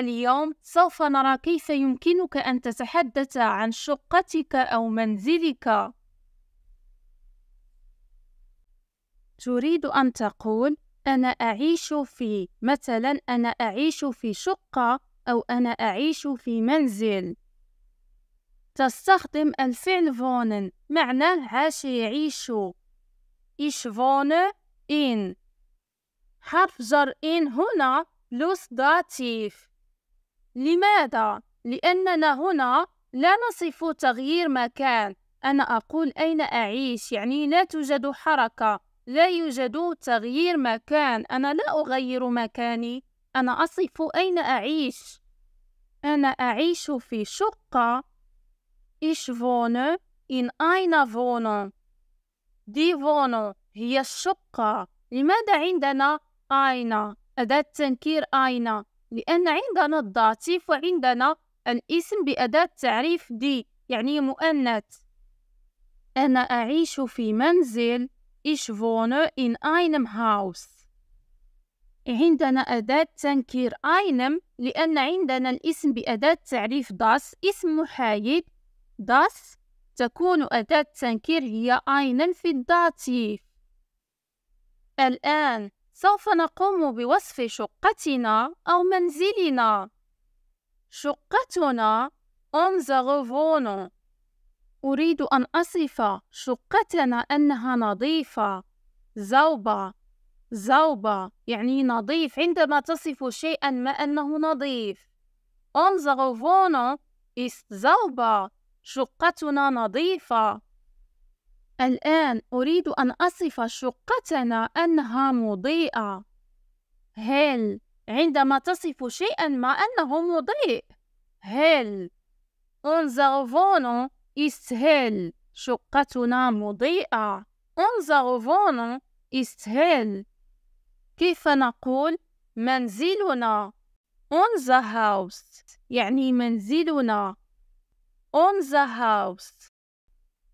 اليوم سوف نرى كيف يمكنك أن تتحدث عن شقتك أو منزلك. تريد أن تقول أنا أعيش في مثلا أنا أعيش في شقة أو أنا أعيش في منزل. تستخدم الفعل فونن معناه عاش يعيش إيش فون إن حرف جر إن هنا لوس داتيف لماذا؟ لأننا هنا لا نصف تغيير مكان أنا أقول أين أعيش يعني لا توجد حركة لا يوجد تغيير مكان أنا لا أغير مكاني أنا أصف أين أعيش أنا أعيش في شقة إيش فون إن أين فون دي فونو هي الشقة لماذا عندنا أين أداة تنكير أين لأن عندنا الضاتيف وعندنا الاسم بأداة تعريف دي يعني مؤنث أنا أعيش في منزل إيش wohne إن أينم هاوس عندنا أداة تنكير أينم لأن عندنا الاسم بأداة تعريف داس اسم محايد داس تكون أداة تنكير هي أينم في الداتيف الآن سوف نقوم بوصف شقتنا أو منزلنا. شقتنا unsere أريد أن أصف شقتنا أنها نظيفة. زوبة زوبة يعني نظيف عندما تصف شيئا ما أنه نظيف. unsere Wohnung ist شقتنا نظيفة. الآن أريد أن أصف شقتنا أنها مضيئة هل عندما تصف شيئا ما أنه مضيء هل انظر فونو ist hell شقتنا مضيئة انظر فونو ist hell كيف نقول منزلنا On the house يعني منزلنا On the house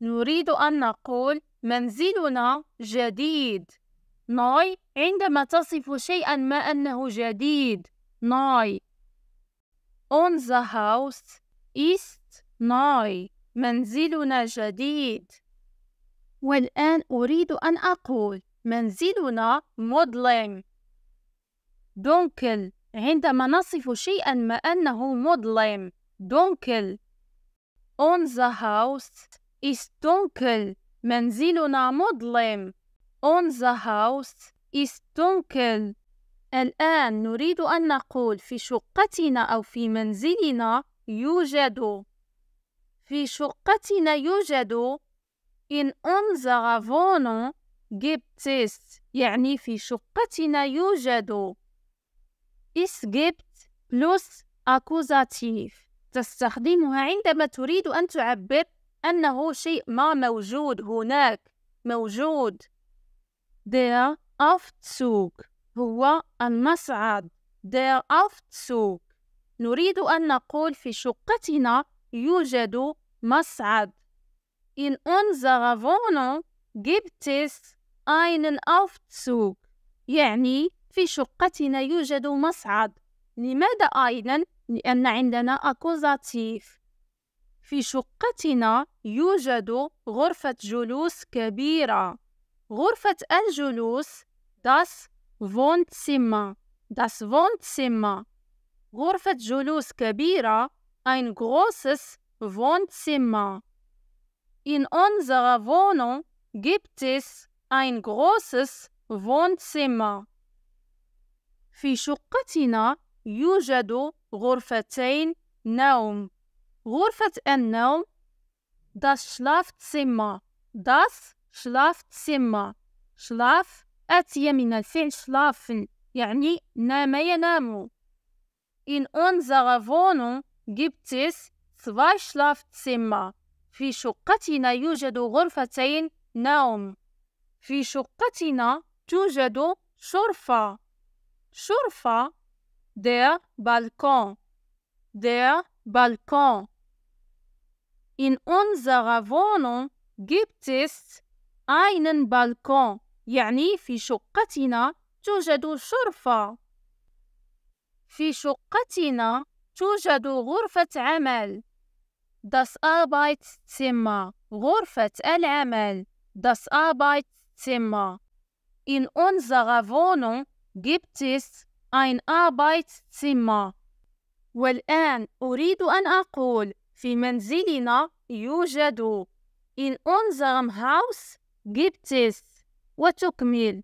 نريد أن نقول منزلنا جديد ناي عندما تصف شيئا ما أنه جديد ناي On the house is ناي منزلنا جديد والآن أريد أن أقول منزلنا مظلم دونكل عندما نصف شيئا ما أنه مظلم دونكل On the house dunkel, منزلنا مظلم on the house dunkel. الآن نريد أن نقول في شقتنا أو في منزلنا يوجد في شقتنا يوجد in onze Wohnung gibt يعني في شقتنا يوجد es gibt plus accusative تستخدمها عندما تريد أن تعبر أنه شيء ما موجود هناك موجود der Aufzug هو المصعد der Aufzug نريد أن نقول في شقتنا يوجد مصعد in unserer Wohnung gibt es einen Aufzug يعني في شقتنا يوجد مصعد لماذا أيضا؟ لأن عندنا أكوزاتيف في شقتنا يوجد غرفة جلوس كبيرة. غرفة الجلوس das داس Das سيما غرفة جلوس كبيرة ein großes Wohnzimmer. In unserer Wohnung gibt es ein großes Wohnzimmer. في شقتنا يوجد غرفتين نوم. غرفة النوم das Schlafzimmer das Schlafzimmer Schlaf آتية من الفعل schlafen يعني نام ينام In unserer Wohnung gibt es zwei Schlafzimmer في شقتنا يوجد غرفتين نوم في شقتنا توجد شرفة شرفة der Balkon der Balkon In unserer Wohnung gibt es einen Balkon. يعني في شقتنا توجد شرفة. في شقتنا توجد غرفة عمل. Das Arbeitszimmer. غرفة العمل. Das Arbeitszimmer. In unserer Wohnung gibt es ein Arbeitszimmer. والآن أريد أن أقول في منزلنا يوجد in unserem Haus gibt es وتكمل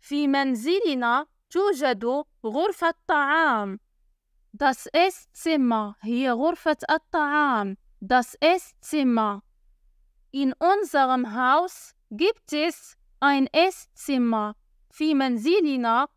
في منزلنا توجد غرفة طعام Das Esszimmer هي غرفة الطعام Das Esszimmer In unserem Haus gibt es ein Esszimmer في منزلنا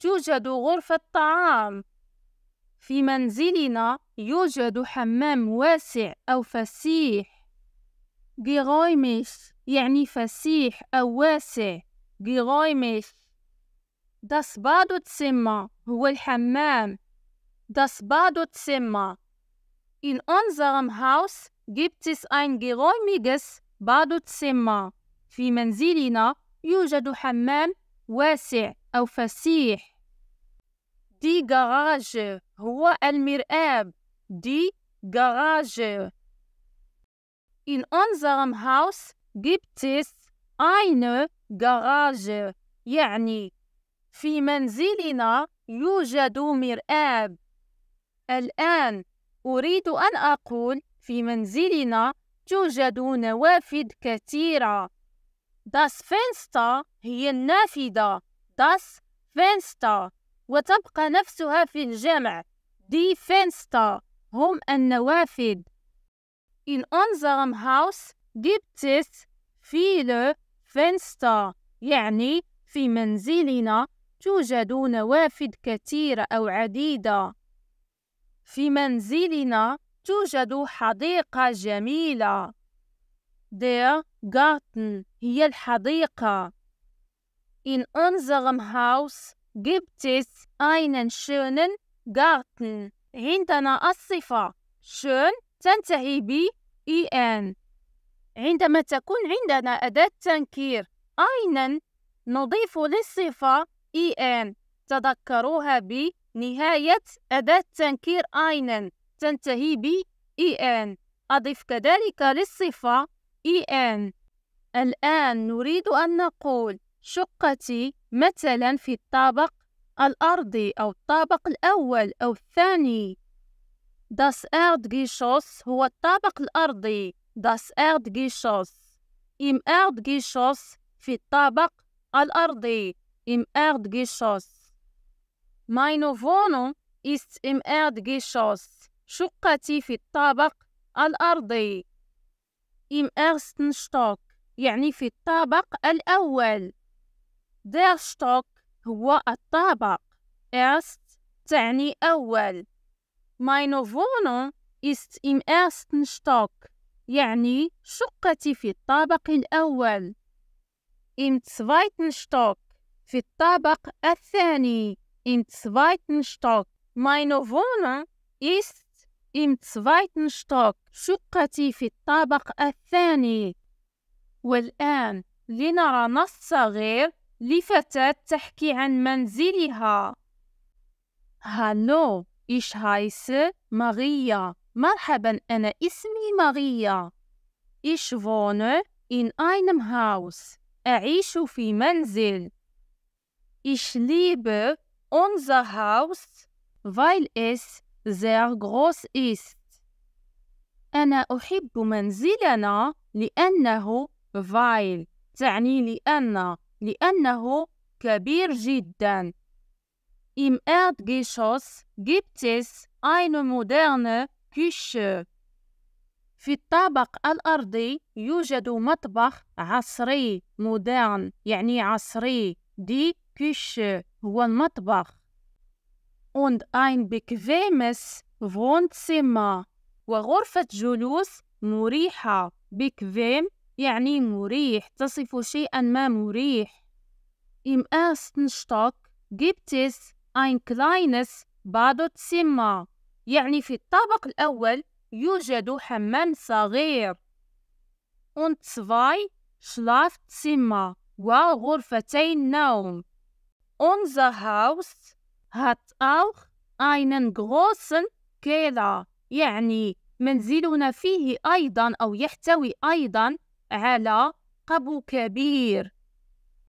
توجد غرفة طعام في منزلنا يوجد حمام واسع أو فسيح جيغايمش يعني فسيح أو واسع جيغايمش داس بادو تسمى هو الحمام داس بادو تسمى In unserem Haus gibt es ein geräumiges Badezimmer. في منزلنا يوجد حمام واسع أو فسيح. دي غاراج هو المرآب دي غاراج In unserem Haus gibt es eine Garage يعني في منزلنا يوجد مرآب الآن أريد أن أقول في منزلنا توجد نوافذ كثيرة Das Fenster هي النافذة Das Fenster وتبقى نفسها في الجمع دي فينستا هم النوافذ In unserem Haus gibt es viele Fenster يعني في منزلنا توجد نوافذ كثيرة أو عديدة في منزلنا توجد حديقة جميلة Der Garten هي الحديقة In unserem Haus gibt es einen schönen Garten. عندنا الصفة schön تنتهي ب en عندما تكون عندنا أداة تنكير einen نضيف للصفة en تذكروها بنهاية أداة تنكير einen تنتهي ب en أضف كذلك للصفة en الآن نريد أن نقول شقتي مثلا في الطابق الأرضي أو الطابق الأول أو الثاني داس Das جيشوس هو الطابق الأرضي داس جيشوس إم im جيشوس في الطابق الأرضي إم جيشوس ماينو فونو إست إم im جيشوس شقتي في الطابق الأرضي إم أرستن شتوك يعني في الطابق الأول Der Stock هو الطابق erst تعني أول Meine Wohnung ist im ersten Stock يعني شقتي في الطابق الأول im zweiten Stock في الطابق الثاني im zweiten Stock meine Wohnung ist im zweiten Stock شقتي في الطابق الثاني والآن لنرى نص صغير لفتاة تحكي عن منزلها هالو إيش هايس ماريا مرحبا أنا اسمي ماريا إيش فون in einem هاوس أعيش في منزل Ich liebe unser هاوس weil es sehr groß ist أنا أحب منزلنا لأنه weil تعني لأن لأنه كبير جدا. Im Erdgeschoss gibt es eine moderne Küche. في الطابق الأرضي يوجد مطبخ عصري مودرن يعني عصري دي كيش هو المطبخ und ein bequemes Wohnzimmer وغرفة جلوس مريحة بكفيم يعني مريح تصف شيئا ما مريح Im ersten Stock gibt es ein kleines Badezimmer يعني في الطابق الأول يوجد حمام صغير und zwei Schlafzimmer وغرفتين نوم Unser Haus hat auch einen großen Keller يعني منزلنا فيه أيضا أو يحتوي أيضا على قبو كبير